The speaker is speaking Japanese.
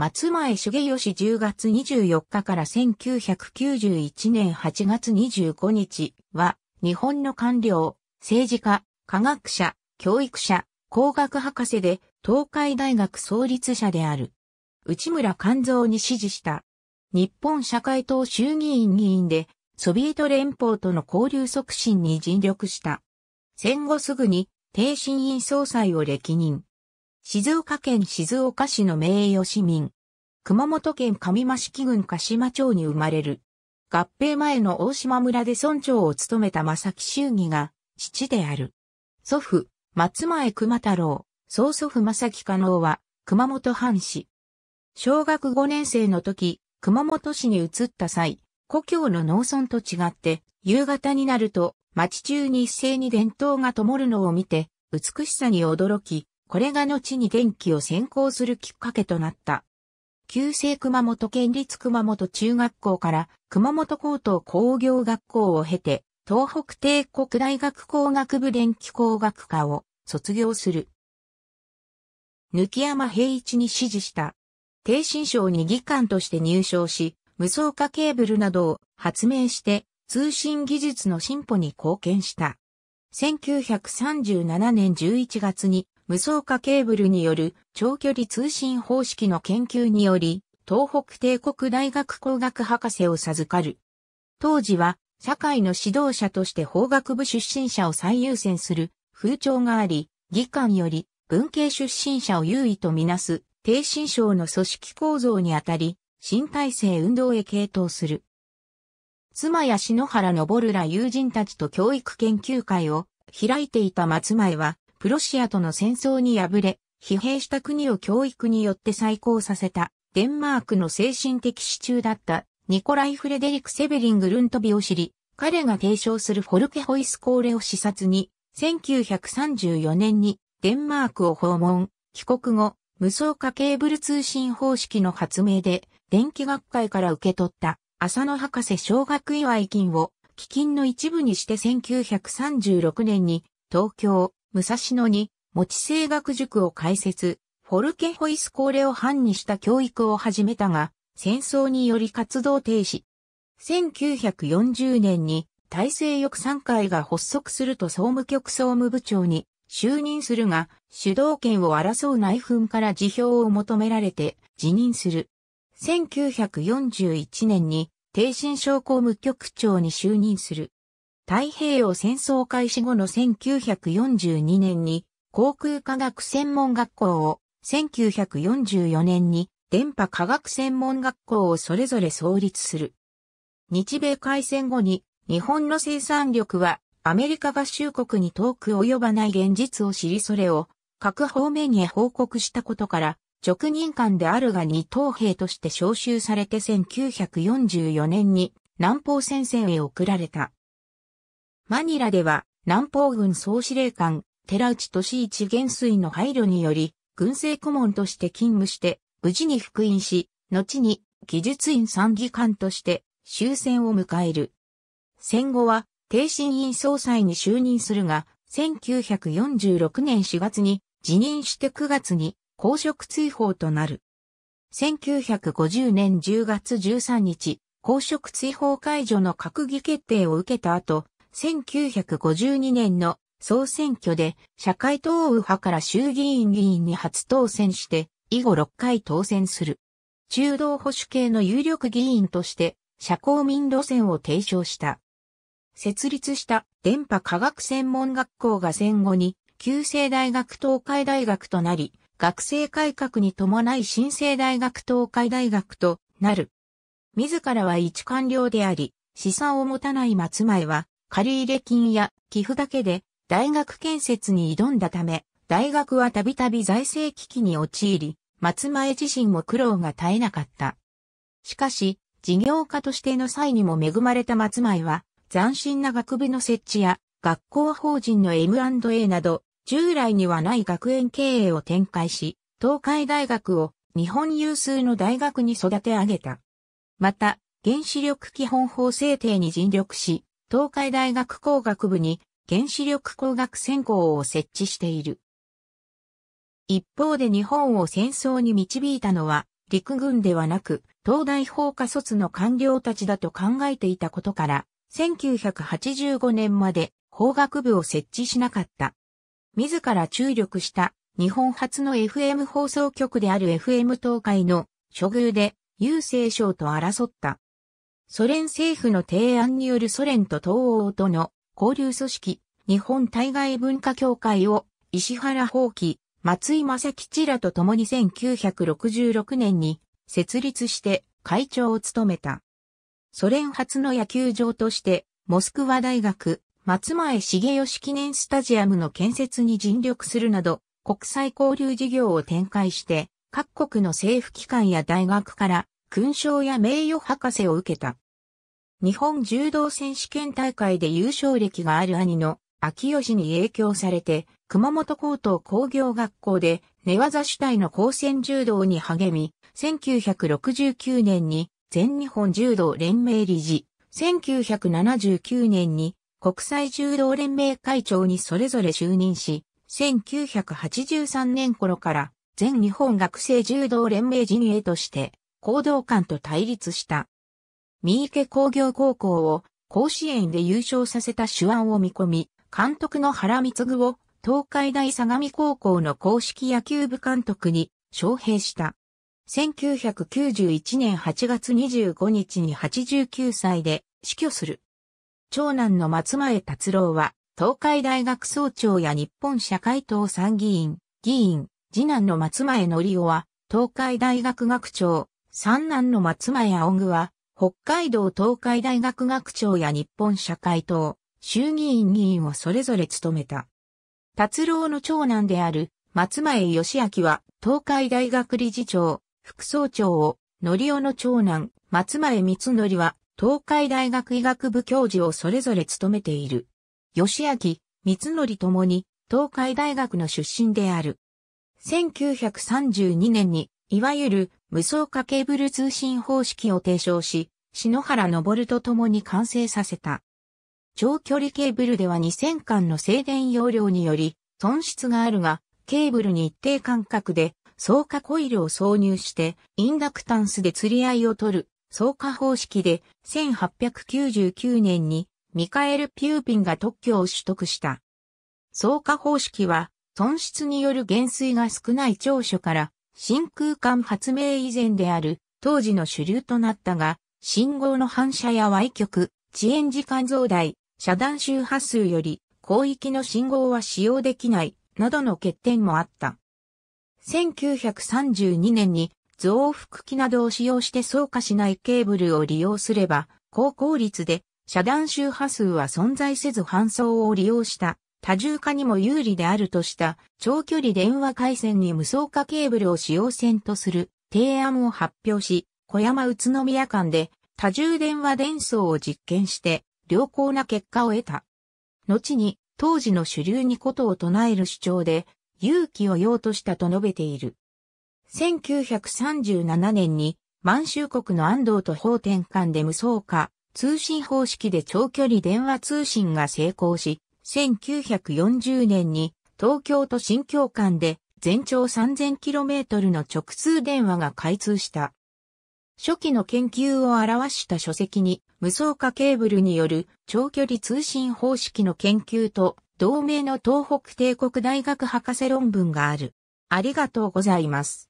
松前茂義10月24日から1991年8月25日は、日本の官僚、政治家、科学者、教育者、工学博士で、東海大学創立者である。内村勘蔵に支持した。日本社会党衆議院議員で、ソビエト連邦との交流促進に尽力した。戦後すぐに、低審院総裁を歴任。静岡県静岡市の名誉市民。熊本県上益木郡鹿島町に生まれる。合併前の大島村で村長を務めた正木修義が父である。祖父、松前熊太郎、曽祖父正木加納は熊本藩士。小学5年生の時、熊本市に移った際、故郷の農村と違って、夕方になると、町中に一斉に伝統が灯るのを見て、美しさに驚き、これが後に電気を専攻するきっかけとなった。旧制熊本県立熊本中学校から熊本高等工業学校を経て、東北帝国大学工学部電気工学科を卒業する。抜山平一に指示した。低新省に技官として入省し、無双化ケーブルなどを発明して通信技術の進歩に貢献した。1937年11月に無双化ケーブルによる長距離通信方式の研究により、東北帝国大学工学博士を授かる。当時は、社会の指導者として法学部出身者を最優先する風潮があり、議官より文系出身者を優位とみなす、低心症の組織構造にあたり、新体制運動へ傾倒する。妻や篠原昇ら友人たちと教育研究会を開いていた松前は、プロシアとの戦争に敗れ、疲弊した国を教育によって再興させた、デンマークの精神的支柱だったニコライ・フレデリク・セベリング・ルントビを知り、彼が提唱するフォルケホイスコーレを視察に、1934年にデンマークを訪問、帰国後、無双化ケーブル通信方式の発明で、電気学会から受け取った浅野博士奨学祝い金を基金の一部にして1936年に東京、武蔵野に、持ち声学塾を開設、フォルケホイスコーレを藩にした教育を始めたが、戦争により活動停止。1940年に、大政翼参会が発足すると総務局総務部長に就任するが、主導権を争う内紛から辞表を求められて辞任する。1941年に、定神商工務局長に就任する。太平洋戦争開始後の1942年に航空科学専門学校を、1944年に電波科学専門学校をそれぞれ創立する。日米開戦後に日本の生産力はアメリカ合衆国に遠く及ばない現実を知りそれを各方面へ報告したことから直任官であるが二等兵として召集されて1944年に南方戦線へ送られた。マニラでは、南方軍総司令官、寺内俊一元帥の配慮により、軍政顧問として勤務して、無事に復員し、後に技術院参議官として終戦を迎える。戦後は、帝身院総裁に就任するが、1946年4月に辞任して9月に公職追放となる。1950年10月13日、公職追放解除の閣議決定を受けた後、1952年の総選挙で社会党右派から衆議院議員に初当選して以後6回当選する。中道保守系の有力議員として社交民路線を提唱した。設立した電波科学専門学校が戦後に旧制大学東海大学となり、学生改革に伴い新生大学東海大学となる。自らは一官僚であり、資産を持たない松前は借入金や寄付だけで大学建設に挑んだため、大学はたびたび財政危機に陥り、松前自身も苦労が絶えなかった。しかし、事業家としての際にも恵まれた松前は、斬新な学部の設置や、学校法人の M&A など、従来にはない学園経営を展開し、東海大学を日本有数の大学に育て上げた。また、原子力基本法制定に尽力し、東海大学工学部に原子力工学専攻を設置している。一方で日本を戦争に導いたのは陸軍ではなく東大法科卒の官僚たちだと考えていたことから1985年まで法学部を設置しなかった。自ら注力した日本初の FM 放送局である FM 東海の処遇で郵政省と争った。ソ連政府の提案によるソ連と東欧との交流組織、日本対外文化協会を石原宝記、松井正吉らと共に1966年に設立して会長を務めた。ソ連初の野球場として、モスクワ大学、松前茂吉記念スタジアムの建設に尽力するなど、国際交流事業を展開して、各国の政府機関や大学から勲章や名誉博士を受けた。日本柔道選手権大会で優勝歴がある兄の秋吉に影響されて、熊本高等工業学校で寝技主体の高専柔道に励み、1969年に全日本柔道連盟理事、1979年に国際柔道連盟会長にそれぞれ就任し、1983年頃から全日本学生柔道連盟陣営として行動官と対立した。三池工業高校を甲子園で優勝させた手腕を見込み、監督の原貢を東海大相模高校の公式野球部監督に招聘した。1991年8月25日に89歳で死去する。長男の松前達郎は東海大学総長や日本社会党参議院、議員、次男の松前則夫は東海大学学長、三男の松前青具は、北海道東海大学学長や日本社会党、衆議院議員をそれぞれ務めた。達郎の長男である松前義明は東海大学理事長、副総長を、のりおの長男、松前光則は東海大学医学部教授をそれぞれ務めている。義明、光則ともに東海大学の出身である。1932年に、いわゆる無双化ケーブル通信方式を提唱し、篠原昇と共に完成させた。長距離ケーブルでは2000間の静電容量により損失があるが、ケーブルに一定間隔で相化コイルを挿入してインダクタンスで釣り合いを取る相化方式で1899年にミカエル・ピューピンが特許を取得した。相化方式は損失による減衰が少ない長所から真空管発明以前である当時の主流となったが、信号の反射や歪曲、遅延時間増大、遮断周波数より広域の信号は使用できない、などの欠点もあった。1932年に増幅器などを使用して走化しないケーブルを利用すれば、高効率で遮断周波数は存在せず搬送を利用した多重化にも有利であるとした長距離電話回線に無双化ケーブルを使用線とする提案を発表し、小山宇都宮間で多重電話伝送を実験して良好な結果を得た。後に当時の主流にことを唱える主張で勇気を要としたと述べている。1937年に満州国の安藤と法転換で無双化、通信方式で長距離電話通信が成功し、1940年に東京都新京間で全長 3000km の直通電話が開通した。初期の研究を表した書籍に無双化ケーブルによる長距離通信方式の研究と同名の東北帝国大学博士論文がある。ありがとうございます。